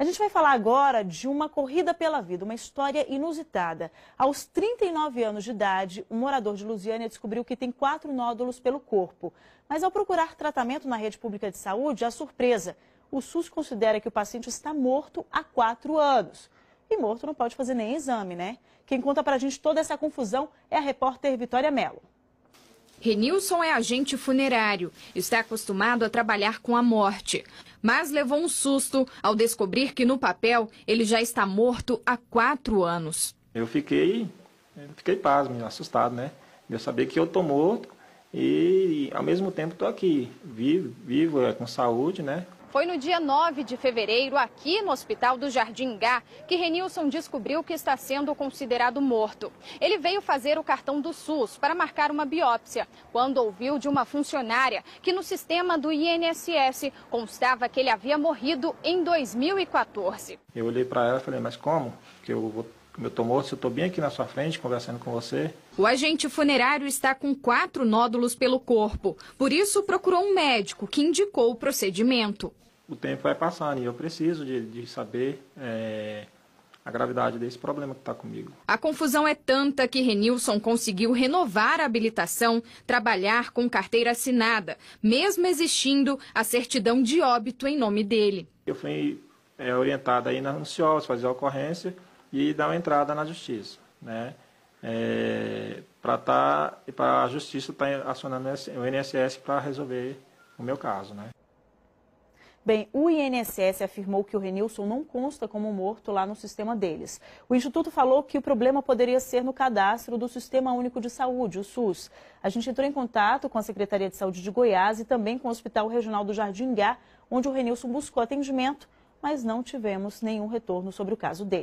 A gente vai falar agora de uma corrida pela vida, uma história inusitada. Aos 39 anos de idade, um morador de Lusiânia descobriu que tem quatro nódulos pelo corpo. Mas ao procurar tratamento na rede pública de saúde, a surpresa. O SUS considera que o paciente está morto há quatro anos. E morto não pode fazer nem exame, né? Quem conta pra gente toda essa confusão é a repórter Vitória Mello. Renilson é agente funerário. Está acostumado a trabalhar com a morte mas levou um susto ao descobrir que no papel ele já está morto há quatro anos. Eu fiquei, fiquei pasmo, assustado, né? De eu saber que eu estou morto e, ao mesmo tempo, estou aqui, vivo, vivo, é, com saúde, né? Foi no dia 9 de fevereiro, aqui no Hospital do Jardim Gá, que Renilson descobriu que está sendo considerado morto. Ele veio fazer o cartão do SUS para marcar uma biópsia, quando ouviu de uma funcionária que no sistema do INSS constava que ele havia morrido em 2014. Eu olhei para ela e falei, mas como? Que eu vou meu tumor, se eu estou bem aqui na sua frente conversando com você. O agente funerário está com quatro nódulos pelo corpo, por isso procurou um médico que indicou o procedimento. O tempo vai passando e eu preciso de, de saber é, a gravidade desse problema que está comigo. A confusão é tanta que Renilson conseguiu renovar a habilitação, trabalhar com carteira assinada, mesmo existindo a certidão de óbito em nome dele. Eu fui é, orientado aí na anunciosa, fazer a ocorrência e dá uma entrada na justiça, né? É, para tá, a justiça estar tá acionando o INSS para resolver o meu caso, né? Bem, o INSS afirmou que o Renilson não consta como morto lá no sistema deles. O Instituto falou que o problema poderia ser no cadastro do Sistema Único de Saúde, o SUS. A gente entrou em contato com a Secretaria de Saúde de Goiás e também com o Hospital Regional do Jardim Gá, onde o Renilson buscou atendimento, mas não tivemos nenhum retorno sobre o caso dele.